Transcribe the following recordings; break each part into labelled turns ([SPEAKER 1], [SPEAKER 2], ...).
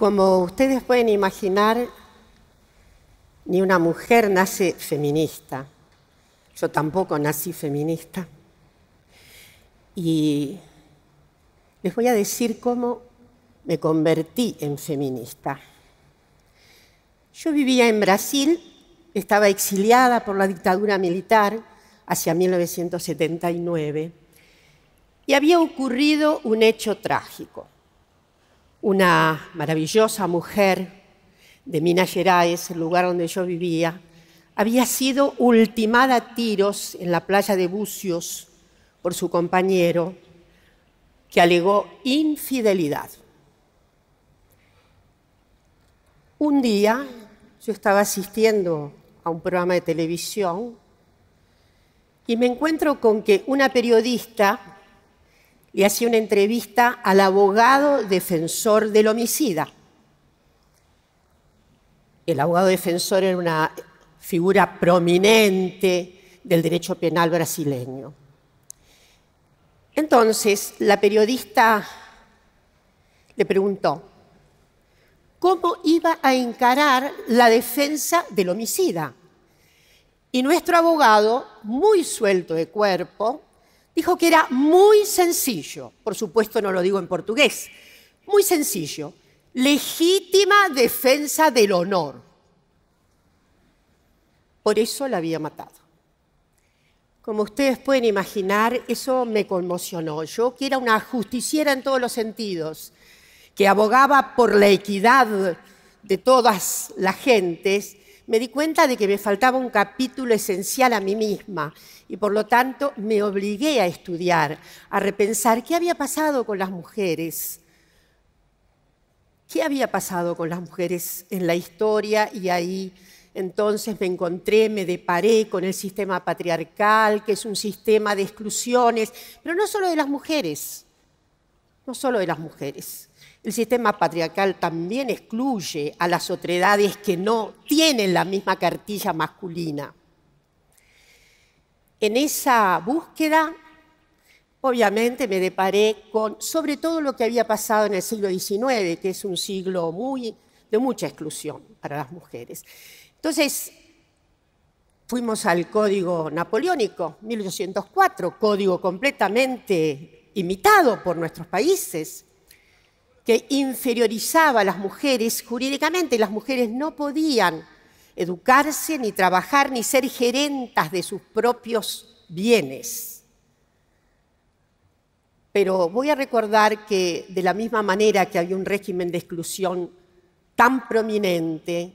[SPEAKER 1] Como ustedes pueden imaginar, ni una mujer nace feminista. Yo tampoco nací feminista. Y les voy a decir cómo me convertí en feminista. Yo vivía en Brasil, estaba exiliada por la dictadura militar hacia 1979 y había ocurrido un hecho trágico una maravillosa mujer de Minas Gerais, el lugar donde yo vivía, había sido ultimada a tiros en la playa de Bucios por su compañero, que alegó infidelidad. Un día yo estaba asistiendo a un programa de televisión y me encuentro con que una periodista y hacía una entrevista al abogado defensor del homicida. El abogado defensor era una figura prominente del derecho penal brasileño. Entonces, la periodista le preguntó, ¿cómo iba a encarar la defensa del homicida? Y nuestro abogado, muy suelto de cuerpo, dijo que era muy sencillo, por supuesto no lo digo en portugués, muy sencillo, legítima defensa del honor. Por eso la había matado. Como ustedes pueden imaginar, eso me conmocionó. Yo que era una justiciera en todos los sentidos, que abogaba por la equidad de todas las gentes, me di cuenta de que me faltaba un capítulo esencial a mí misma y por lo tanto me obligué a estudiar, a repensar qué había pasado con las mujeres, qué había pasado con las mujeres en la historia y ahí entonces me encontré, me deparé con el sistema patriarcal, que es un sistema de exclusiones, pero no solo de las mujeres, no solo de las mujeres, el sistema patriarcal también excluye a las otredades que no tienen la misma cartilla masculina. En esa búsqueda, obviamente me deparé con sobre todo lo que había pasado en el siglo XIX, que es un siglo muy, de mucha exclusión para las mujeres. Entonces, fuimos al código napoleónico, 1804, código completamente imitado por nuestros países, que inferiorizaba a las mujeres jurídicamente. Las mujeres no podían educarse, ni trabajar, ni ser gerentas de sus propios bienes. Pero voy a recordar que de la misma manera que había un régimen de exclusión tan prominente,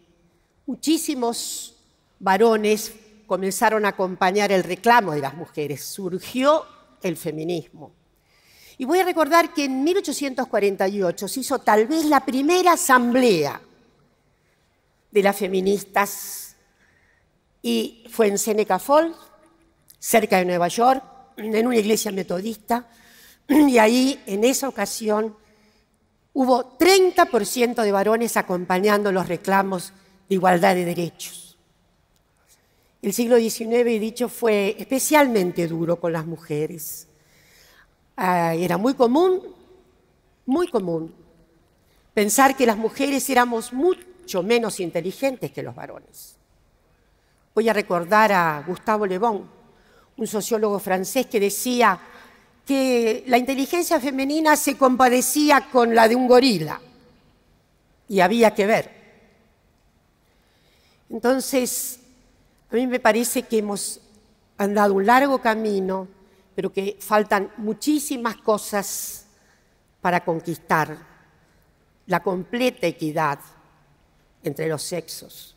[SPEAKER 1] muchísimos varones comenzaron a acompañar el reclamo de las mujeres. Surgió el feminismo. Y voy a recordar que en 1848 se hizo tal vez la primera asamblea de las feministas y fue en Seneca Falls, cerca de Nueva York, en una iglesia metodista, y ahí en esa ocasión hubo 30% de varones acompañando los reclamos de igualdad de derechos. El siglo XIX, he dicho, fue especialmente duro con las mujeres. Ah, era muy común, muy común, pensar que las mujeres éramos mucho menos inteligentes que los varones. Voy a recordar a Gustavo Le Bon, un sociólogo francés que decía que la inteligencia femenina se compadecía con la de un gorila y había que ver. Entonces, a mí me parece que hemos andado un largo camino pero que faltan muchísimas cosas para conquistar la completa equidad entre los sexos.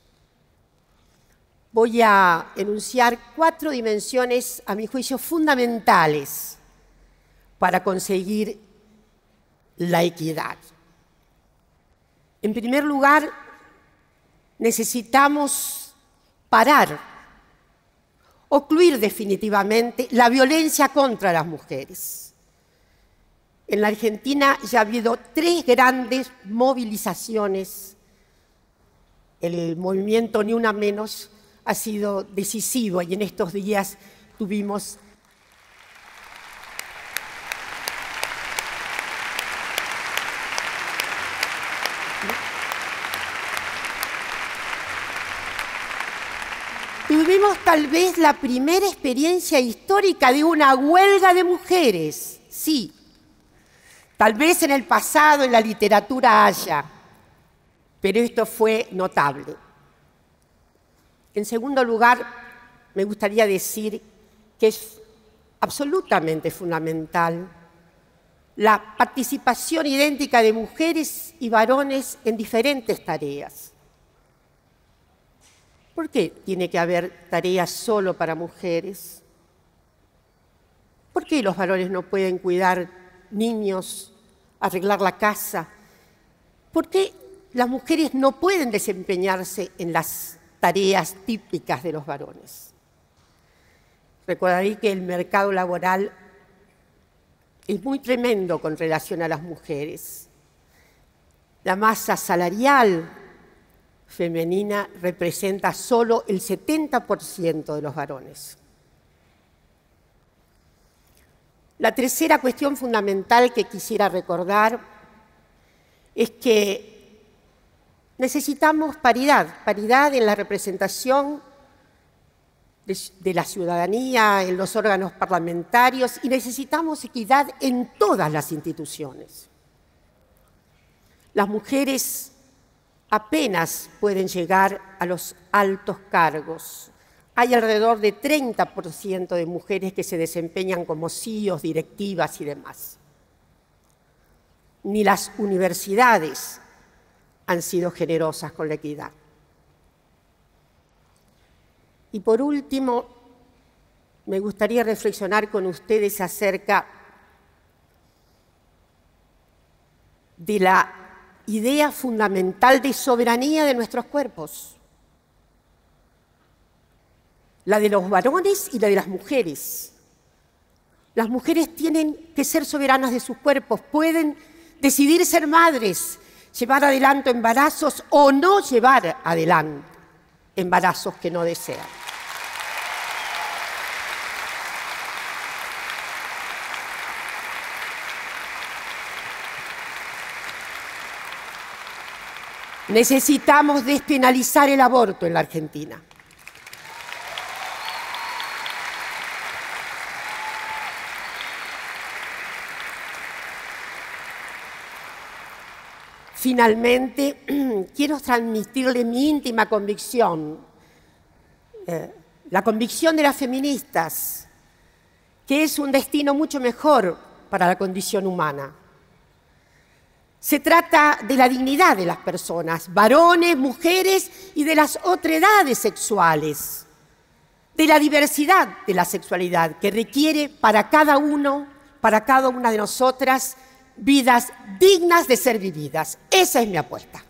[SPEAKER 1] Voy a enunciar cuatro dimensiones, a mi juicio, fundamentales para conseguir la equidad. En primer lugar, necesitamos parar ocluir definitivamente la violencia contra las mujeres. En la Argentina ya ha habido tres grandes movilizaciones. El movimiento Ni Una Menos ha sido decisivo y en estos días tuvimos tuvimos tal vez la primera experiencia histórica de una huelga de mujeres, sí. Tal vez en el pasado en la literatura haya, pero esto fue notable. En segundo lugar, me gustaría decir que es absolutamente fundamental la participación idéntica de mujeres y varones en diferentes tareas ¿Por qué tiene que haber tareas solo para mujeres? ¿Por qué los varones no pueden cuidar niños, arreglar la casa? ¿Por qué las mujeres no pueden desempeñarse en las tareas típicas de los varones? Recordaré que el mercado laboral es muy tremendo con relación a las mujeres. La masa salarial femenina representa solo el 70% de los varones. La tercera cuestión fundamental que quisiera recordar es que necesitamos paridad, paridad en la representación de, la ciudadanía, en los órganos parlamentarios y necesitamos equidad en todas las instituciones. Las mujeres apenas pueden llegar a los altos cargos. Hay alrededor de 30% de mujeres que se desempeñan como CIOs, e directivas y demás. Ni las universidades han sido generosas con la equidad. Y por último, me gustaría reflexionar con ustedes acerca de la idea fundamental de soberanía de nuestros cuerpos. La de los varones y la de las mujeres. Las mujeres tienen que ser soberanas de sus cuerpos, pueden decidir ser madres, llevar adelante embarazos o no llevar adelante embarazos que no desean. Necesitamos despenalizar el aborto en la Argentina. Finalmente, quiero transmitirle mi íntima convicción, eh, la convicción de las feministas, que es un destino mucho mejor para la condición humana. Se trata de la dignidad de las personas, varones, mujeres y de las otredades sexuales, de la diversidad de la sexualidad que requiere para cada uno, para cada una de nosotras, vidas dignas de ser vividas. Esa es mi apuesta.